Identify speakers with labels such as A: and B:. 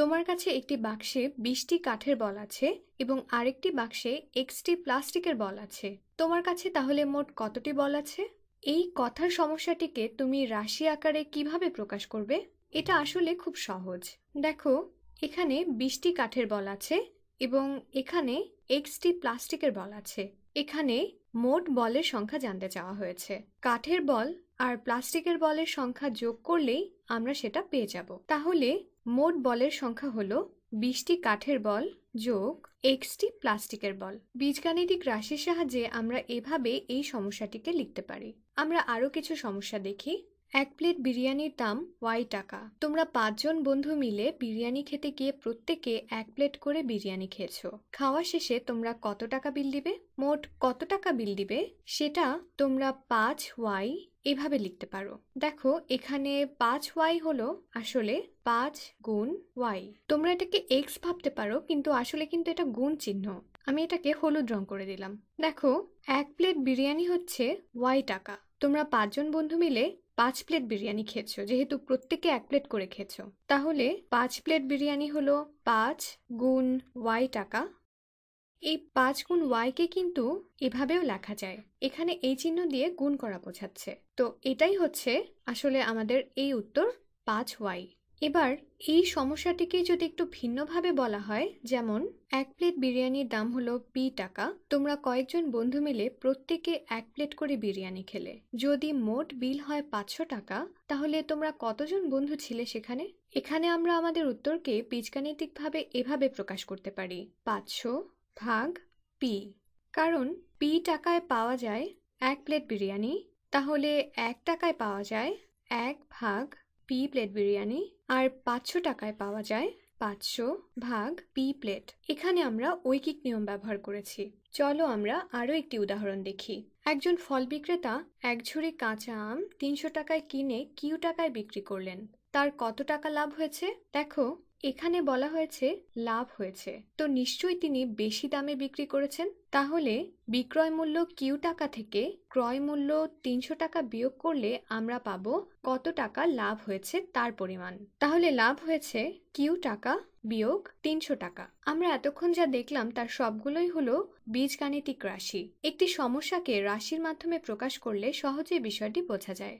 A: তোমার কাছে একটি বাক্সে বিশটি কাঠের বল আছে এবং আরেকটি বাক্সে এক্সটি প্লাস্টিকের বল আছে তোমার কাছে তাহলে মোট কতটি বল আছে এই কথার সমস্যাটিকে তুমি রাশি আকারে কিভাবে প্রকাশ করবে এটা আসলে খুব সহজ দেখো এখানে বিশটি কাঠের বল আছে এবং এখানে এক্সটি প্লাস্টিকের বল আছে এখানে মোট বলের সংখ্যা জানতে চাওয়া হয়েছে কাঠের বল আর প্লাস্টিকের বলের সংখ্যা যোগ করলেই আমরা সেটা পেয়ে যাব তাহলে মোট বলের সংখ্যা হল বিশটি কাঠের বল যোগ এক্সটি প্লাস্টিকের বল বীজগাণিতিক রাশির সাহায্যে আমরা এভাবে এই সমস্যাটিকে লিখতে পারি আমরা আরও কিছু সমস্যা দেখি এক প্লেট বিরিয়ানির দাম ওয়াই টাকা তোমরা পাঁচজন বন্ধু মিলে বিরিয়ানি খেতে গিয়ে প্রত্যেকে এক প্লেট করে বিরিয়ানি খেয়েছো খাওয়া শেষে তোমরা কত টাকা বিল দিবে মোট কত টাকা বিল দিবে সেটা তোমরা পাঁচ ওয়াই এভাবে লিখতে পারো দেখো এখানে পাঁচ ওয়াই হলো আসলে পাঁচ গুণ ওয়াই তোমরা এটাকে এক্স ভাবতে পারো কিন্তু আসলে কিন্তু এটা গুণ চিহ্ন আমি এটাকে হলুদ রং করে দিলাম দেখো এক প্লেট বিরিয়ানি হচ্ছে ওয়াই টাকা তোমরা পাঁচজন বন্ধু মিলে পাঁচ প্লেট বিরিয়ানি খেয়েছো যেহেতু প্রত্যেকে এক প্লেট করে খেয়েছো তাহলে পাঁচ প্লেট বিরিয়ানি হলো পাঁচ গুণ ওয়াই টাকা এই পাঁচ গুণ ওয়াইকে কিন্তু এভাবেও লেখা যায় এখানে এই চিহ্ন দিয়ে গুণ করা বোঝাচ্ছে তো এটাই হচ্ছে আসলে আমাদের এই উত্তর পাঁচ ওয়াই এবার এই সমস্যাটিকে যদি একটু ভিন্নভাবে বলা হয় যেমন এক প্লেট বিরিয়ানির দাম হলো পি টাকা তোমরা কয়েকজন বন্ধু মিলে প্রত্যেকে এক প্লেট করে বিরিয়ানি খেলে যদি মোট বিল হয় পাঁচশো টাকা তাহলে তোমরা কতজন বন্ধু ছিলে সেখানে এখানে আমরা আমাদের উত্তরকে বীজগাণিতিকভাবে এভাবে প্রকাশ করতে পারি পাঁচশো ভাগ পি কারণ পি টাকায় পাওয়া যায় এক প্লেট বিরিয়ানি তাহলে এক টাকায় পাওয়া যায় এক ভাগ পি প্লেট বিরিয়ানি আর পাঁচশো টাকায় পাওয়া যায় পাঁচশো ভাগ পি প্লেট এখানে আমরা ঐকিক নিয়ম ব্যবহার করেছি চলো আমরা আরও একটি উদাহরণ দেখি একজন ফল বিক্রেতা এক ঝুড়ি কাঁচা আম তিনশো টাকায় কিনে কিউ টাকায় বিক্রি করলেন তার কত টাকা লাভ হয়েছে দেখো এখানে বলা হয়েছে লাভ হয়েছে তো নিশ্চয়ই তিনি বেশি দামে বিক্রি করেছেন তাহলে বিক্রয় মূল্য কিউ টাকা থেকে ক্রয় মূল্য তিনশো টাকা বিয়োগ করলে আমরা পাব কত টাকা লাভ হয়েছে তার পরিমাণ তাহলে লাভ হয়েছে কিউ টাকা বিয়োগ তিনশো টাকা আমরা এতক্ষণ যা দেখলাম তার সবগুলোই হলো বীজগাণিতিক রাশি একটি সমস্যাকে রাশির মাধ্যমে প্রকাশ করলে সহজে বিষয়টি বোঝা যায়